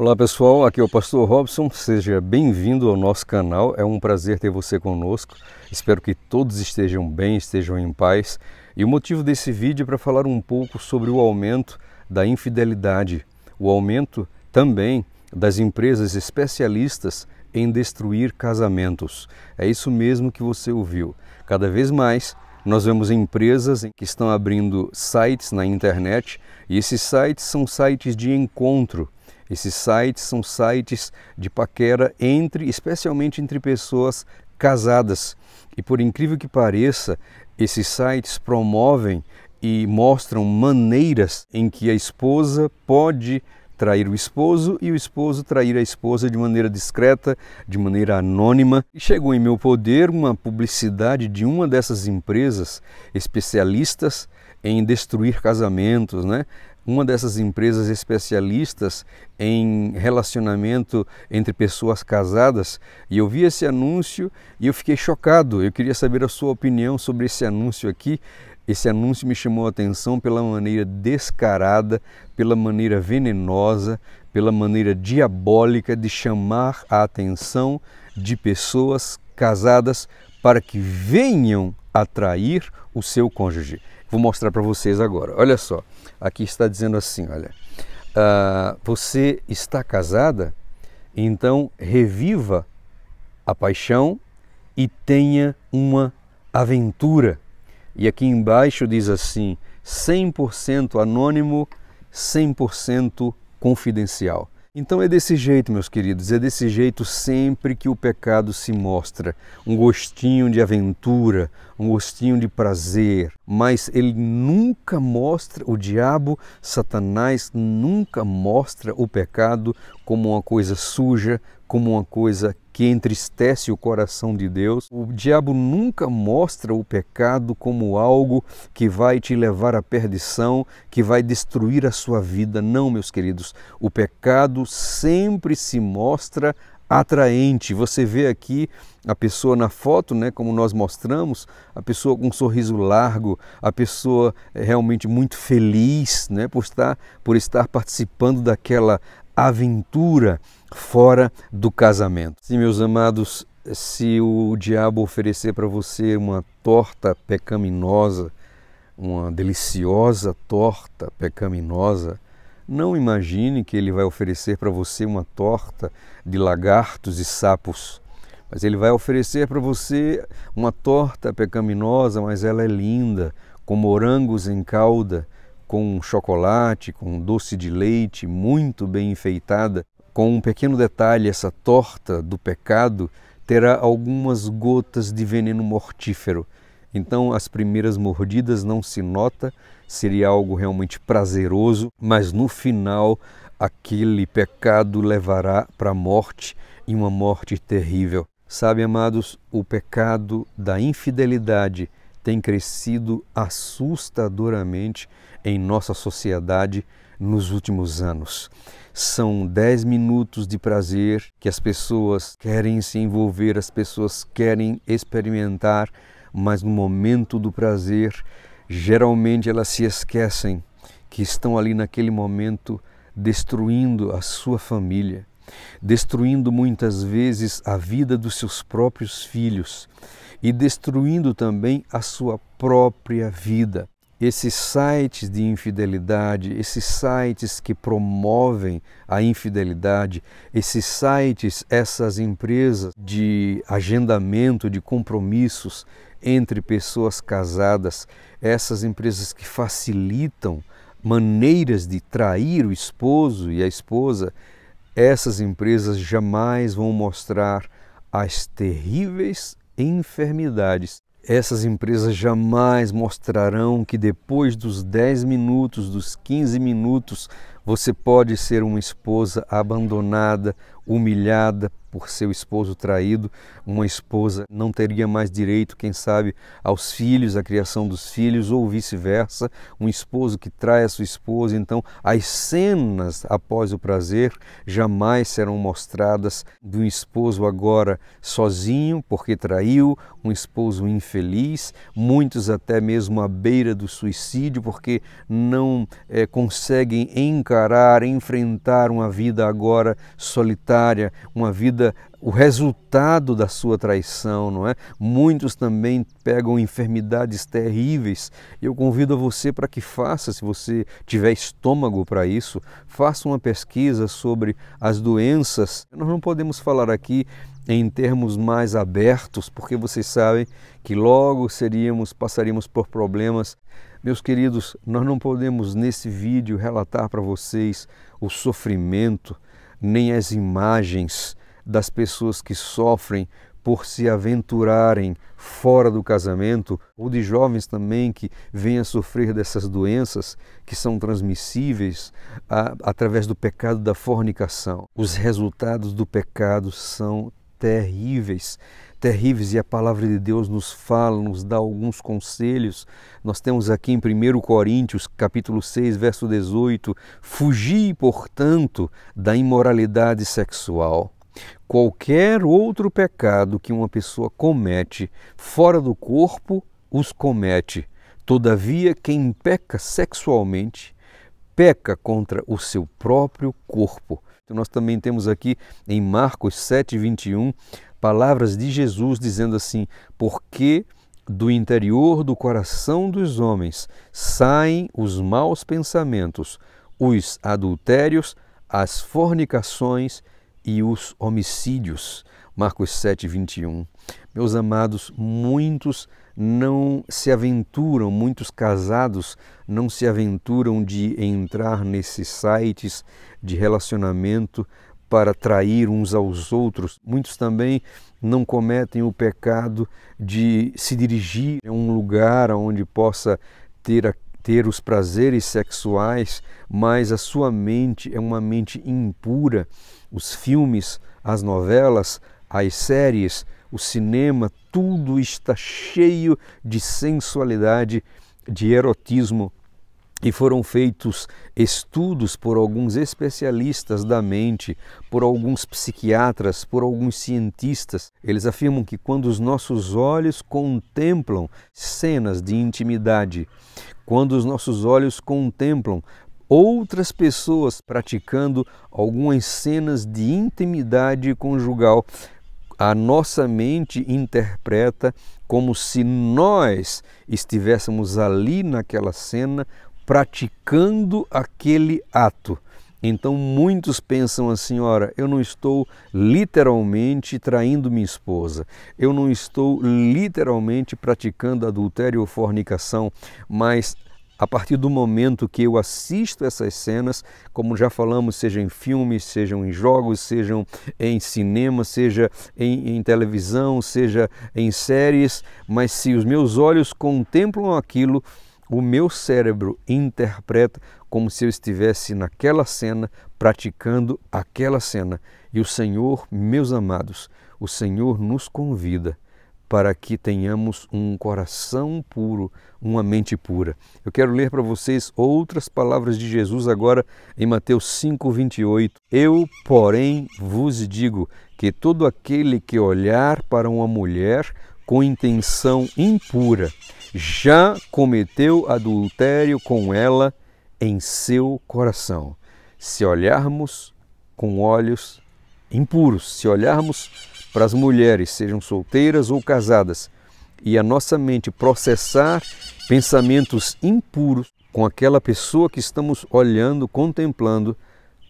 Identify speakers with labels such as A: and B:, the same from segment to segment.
A: Olá pessoal, aqui é o Pastor Robson, seja bem-vindo ao nosso canal, é um prazer ter você conosco. Espero que todos estejam bem, estejam em paz. E o motivo desse vídeo é para falar um pouco sobre o aumento da infidelidade, o aumento também das empresas especialistas em destruir casamentos. É isso mesmo que você ouviu. Cada vez mais nós vemos empresas que estão abrindo sites na internet e esses sites são sites de encontro esses sites são sites de paquera entre, especialmente entre pessoas casadas. E por incrível que pareça, esses sites promovem e mostram maneiras em que a esposa pode trair o esposo e o esposo trair a esposa de maneira discreta, de maneira anônima. E chegou em meu poder uma publicidade de uma dessas empresas especialistas em destruir casamentos, né? uma dessas empresas especialistas em relacionamento entre pessoas casadas e eu vi esse anúncio e eu fiquei chocado. Eu queria saber a sua opinião sobre esse anúncio aqui. Esse anúncio me chamou a atenção pela maneira descarada, pela maneira venenosa, pela maneira diabólica de chamar a atenção de pessoas casadas para que venham atrair o seu cônjuge. Vou mostrar para vocês agora. Olha só, aqui está dizendo assim, olha, uh, você está casada, então reviva a paixão e tenha uma aventura. E aqui embaixo diz assim: 100% anônimo, 100% confidencial. Então é desse jeito, meus queridos, é desse jeito sempre que o pecado se mostra. Um gostinho de aventura, um gostinho de prazer, mas ele nunca mostra, o diabo, Satanás, nunca mostra o pecado como uma coisa suja, como uma coisa que entristece o coração de Deus. O diabo nunca mostra o pecado como algo que vai te levar à perdição, que vai destruir a sua vida. Não, meus queridos. O pecado sempre se mostra atraente. Você vê aqui a pessoa na foto, né, como nós mostramos, a pessoa com um sorriso largo, a pessoa eh, realmente muito feliz, né, por estar por estar participando daquela aventura fora do casamento. Sim, meus amados, se o diabo oferecer para você uma torta pecaminosa, uma deliciosa torta pecaminosa, não imagine que ele vai oferecer para você uma torta de lagartos e sapos, mas ele vai oferecer para você uma torta pecaminosa, mas ela é linda, com morangos em calda, com chocolate, com doce de leite, muito bem enfeitada. Com um pequeno detalhe, essa torta do pecado terá algumas gotas de veneno mortífero. Então, as primeiras mordidas não se nota, seria algo realmente prazeroso, mas no final aquele pecado levará para a morte e uma morte terrível. Sabe, amados, o pecado da infidelidade tem crescido assustadoramente em nossa sociedade nos últimos anos. São dez minutos de prazer que as pessoas querem se envolver, as pessoas querem experimentar, mas no momento do prazer geralmente elas se esquecem que estão ali naquele momento destruindo a sua família, destruindo muitas vezes a vida dos seus próprios filhos e destruindo também a sua própria vida. Esses sites de infidelidade, esses sites que promovem a infidelidade, esses sites, essas empresas de agendamento de compromissos entre pessoas casadas, essas empresas que facilitam maneiras de trair o esposo e a esposa, essas empresas jamais vão mostrar as terríveis enfermidades. Essas empresas jamais mostrarão que depois dos 10 minutos, dos 15 minutos, você pode ser uma esposa abandonada, humilhada, por seu esposo traído, uma esposa não teria mais direito, quem sabe, aos filhos, à criação dos filhos, ou vice-versa, um esposo que trai a sua esposa. Então, as cenas após o prazer jamais serão mostradas de um esposo agora sozinho, porque traiu, um esposo infeliz, muitos até mesmo à beira do suicídio, porque não é, conseguem encarar, enfrentar uma vida agora solitária, uma vida o resultado da sua traição, não é? Muitos também pegam enfermidades terríveis. Eu convido a você para que faça, se você tiver estômago para isso, faça uma pesquisa sobre as doenças. Nós não podemos falar aqui em termos mais abertos, porque vocês sabem que logo seríamos passaríamos por problemas. Meus queridos, nós não podemos nesse vídeo relatar para vocês o sofrimento, nem as imagens das pessoas que sofrem por se aventurarem fora do casamento, ou de jovens também que venham a sofrer dessas doenças que são transmissíveis a, através do pecado da fornicação. Os resultados do pecado são terríveis, terríveis, e a palavra de Deus nos fala, nos dá alguns conselhos. Nós temos aqui em 1 Coríntios, capítulo 6, verso 18, fugi, portanto, da imoralidade sexual qualquer outro pecado que uma pessoa comete fora do corpo, os comete. Todavia, quem peca sexualmente, peca contra o seu próprio corpo. Então, nós também temos aqui em Marcos 7, 21, palavras de Jesus dizendo assim: Porque do interior do coração dos homens saem os maus pensamentos, os adultérios, as fornicações, e os homicídios. Marcos 7, 21. Meus amados, muitos não se aventuram, muitos casados não se aventuram de entrar nesses sites de relacionamento para trair uns aos outros. Muitos também não cometem o pecado de se dirigir a um lugar onde possa ter a ter os prazeres sexuais, mas a sua mente é uma mente impura. Os filmes, as novelas, as séries, o cinema, tudo está cheio de sensualidade, de erotismo e foram feitos estudos por alguns especialistas da mente, por alguns psiquiatras, por alguns cientistas. Eles afirmam que quando os nossos olhos contemplam cenas de intimidade, quando os nossos olhos contemplam outras pessoas praticando algumas cenas de intimidade conjugal, a nossa mente interpreta como se nós estivéssemos ali naquela cena praticando aquele ato. Então muitos pensam assim: ora, eu não estou literalmente traindo minha esposa, eu não estou literalmente praticando adultério ou fornicação, mas a partir do momento que eu assisto essas cenas, como já falamos, seja em filmes, sejam em jogos, sejam em cinema, seja em, em, televisão, seja em séries, mas se os meus olhos contemplam aquilo, o meu cérebro interpreta como se eu estivesse naquela cena, praticando aquela cena. E o Senhor, meus amados, o Senhor nos convida para que tenhamos um coração puro, uma mente pura. Eu quero ler para vocês outras palavras de Jesus agora em Mateus 5:28. Eu, porém, vos digo que todo aquele que olhar para uma mulher com intenção impura já cometeu adultério com ela em seu coração. Se olharmos com olhos impuros, se olharmos para as mulheres, sejam solteiras ou casadas, e a nossa mente processar pensamentos impuros com aquela pessoa que estamos olhando, contemplando,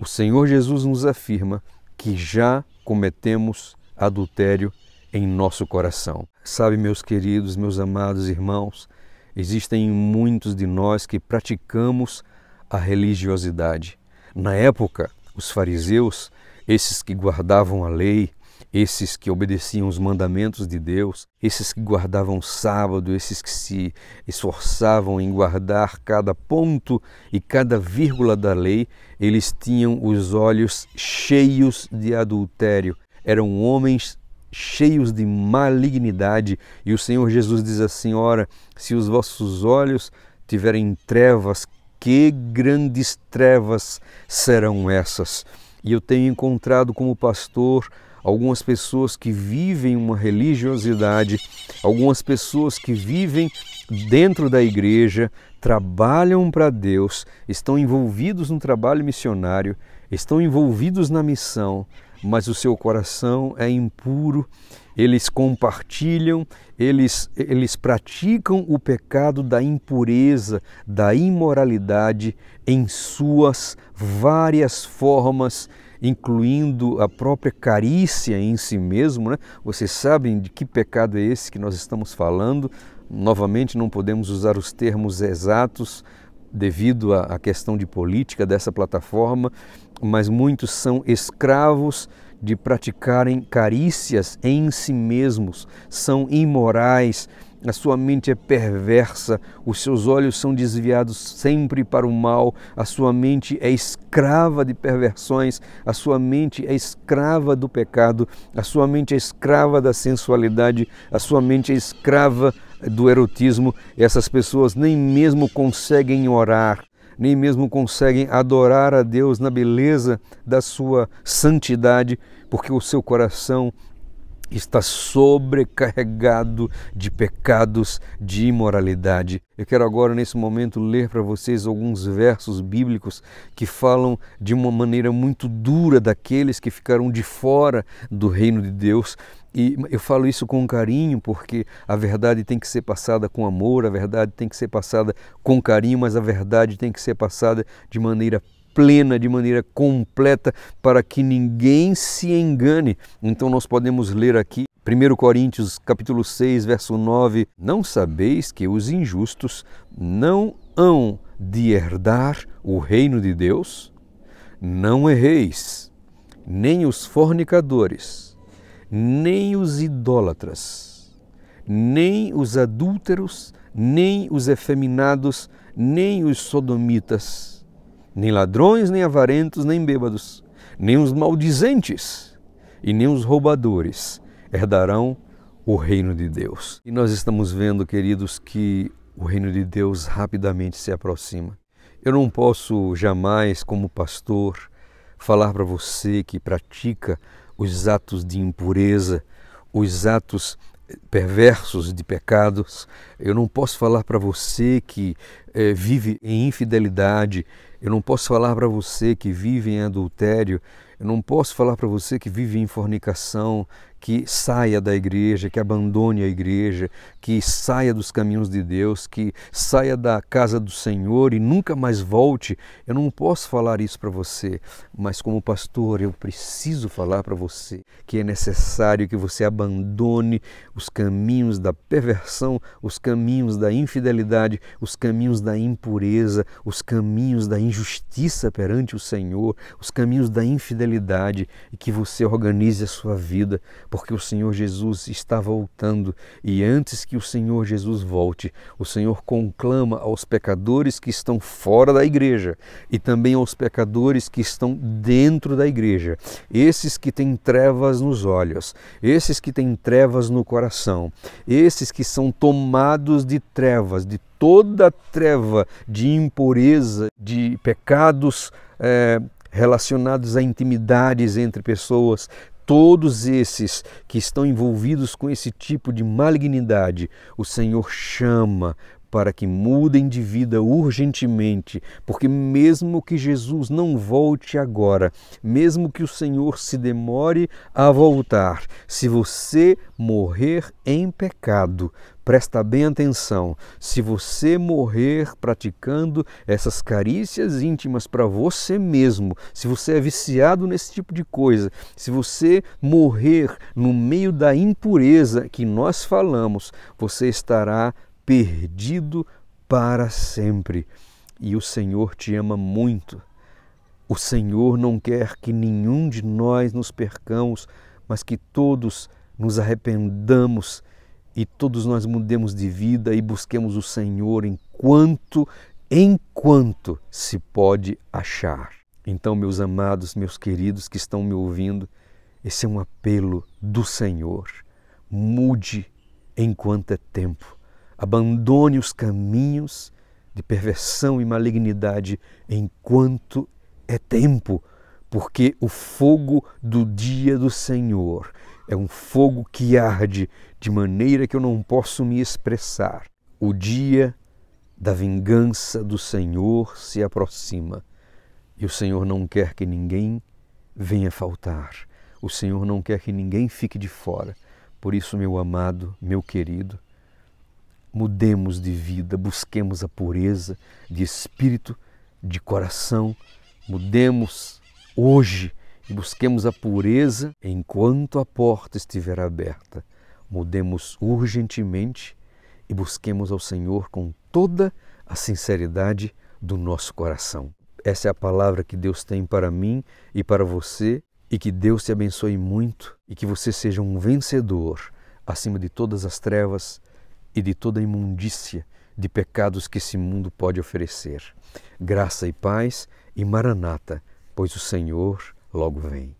A: o Senhor Jesus nos afirma que já cometemos adultério em nosso coração. Sabe, meus queridos, meus amados irmãos, existem muitos de nós que praticamos a religiosidade. Na época, os fariseus, esses que guardavam a lei, esses que obedeciam os mandamentos de Deus, esses que guardavam o sábado, esses que se esforçavam em guardar cada ponto e cada vírgula da lei, eles tinham os olhos cheios de adultério. Eram homens cheios de malignidade. E o Senhor Jesus diz assim: Ora, se os vossos olhos tiverem trevas, que grandes trevas serão essas? E eu tenho encontrado como pastor algumas pessoas que vivem uma religiosidade, algumas pessoas que vivem dentro da igreja, trabalham para Deus, estão envolvidos no trabalho missionário, estão envolvidos na missão, mas o seu coração é impuro. Eles compartilham, eles, eles praticam o pecado da impureza, da imoralidade em suas várias formas, incluindo a própria carícia em si mesmo. Né? Vocês sabem de que pecado é esse que nós estamos falando? Novamente, não podemos usar os termos exatos, devido à questão de política dessa plataforma, mas muitos são escravos de praticarem carícias em si mesmos, são imorais, a sua mente é perversa, os seus olhos são desviados sempre para o mal, a sua mente é escrava de perversões, a sua mente é escrava do pecado, a sua mente é escrava da sensualidade, a sua mente é escrava do erotismo, essas pessoas nem mesmo conseguem orar, nem mesmo conseguem adorar a Deus na beleza da sua santidade, porque o seu coração está sobrecarregado de pecados, de imoralidade. Eu quero agora, nesse momento, ler para vocês alguns versos bíblicos que falam de uma maneira muito dura daqueles que ficaram de fora do reino de Deus e eu falo isso com carinho, porque a verdade tem que ser passada com amor, a verdade tem que ser passada com carinho, mas a verdade tem que ser passada de maneira plena, de maneira completa, para que ninguém se engane. Então nós podemos ler aqui 1 Coríntios capítulo 6, verso 9: Não sabeis que os injustos não hão de herdar o reino de Deus? Não erreis, nem os fornicadores nem os idólatras, nem os adúlteros, nem os efeminados, nem os sodomitas, nem ladrões, nem avarentos, nem bêbados, nem os maldizentes e nem os roubadores herdarão o reino de Deus. E nós estamos vendo, queridos, que o reino de Deus rapidamente se aproxima. Eu não posso jamais, como pastor, falar para você que pratica os atos de impureza, os atos perversos de pecados. Eu não posso falar para você que eh, vive em infidelidade. Eu não posso falar para você que vive em adultério. Eu não posso falar para você que vive em fornicação, que saia da igreja, que abandone a igreja, que saia dos caminhos de Deus, que saia da casa do Senhor e nunca mais volte. Eu não posso falar isso para você, mas como pastor, eu preciso falar para você que é necessário que você abandone os caminhos da perversão, os caminhos da infidelidade, os caminhos da impureza, os caminhos da injustiça perante o Senhor, os caminhos da infidelidade e que você organize a sua vida porque o Senhor Jesus está voltando e antes que o Senhor Jesus volte, o Senhor conclama aos pecadores que estão fora da igreja e também aos pecadores que estão dentro da igreja, esses que têm trevas nos olhos, esses que têm trevas no coração, esses que são tomados de trevas, de toda treva de impureza, de pecados. É, relacionados a intimidades entre pessoas, todos esses que estão envolvidos com esse tipo de malignidade, o Senhor chama para que mudem de vida urgentemente, porque mesmo que Jesus não volte agora, mesmo que o Senhor se demore a voltar, se você morrer em pecado, Presta bem atenção. Se você morrer praticando essas carícias íntimas para você mesmo, se você é viciado nesse tipo de coisa, se você morrer no meio da impureza que nós falamos, você estará perdido para sempre. E o Senhor te ama muito. O Senhor não quer que nenhum de nós nos percamos, mas que todos nos arrependamos e todos nós mudemos de vida e busquemos o Senhor enquanto enquanto se pode achar. Então, meus amados, meus queridos que estão me ouvindo, esse é um apelo do Senhor. Mude enquanto é tempo abandone os caminhos de perversão e malignidade enquanto é tempo, porque o fogo do dia do Senhor é um fogo que arde de maneira que eu não posso me expressar. O dia da vingança do Senhor se aproxima e o Senhor não quer que ninguém venha faltar. O Senhor não quer que ninguém fique de fora. Por isso, meu amado, meu querido, mudemos de vida, busquemos a pureza de espírito, de coração, mudemos hoje e busquemos a pureza enquanto a porta estiver aberta. Mudemos urgentemente e busquemos ao Senhor com toda a sinceridade do nosso coração. Essa é a palavra que Deus tem para mim e para você, e que Deus te abençoe muito e que você seja um vencedor acima de todas as trevas e de toda a imundícia de pecados que esse mundo pode oferecer. Graça e paz e maranata, pois o Senhor logo vem.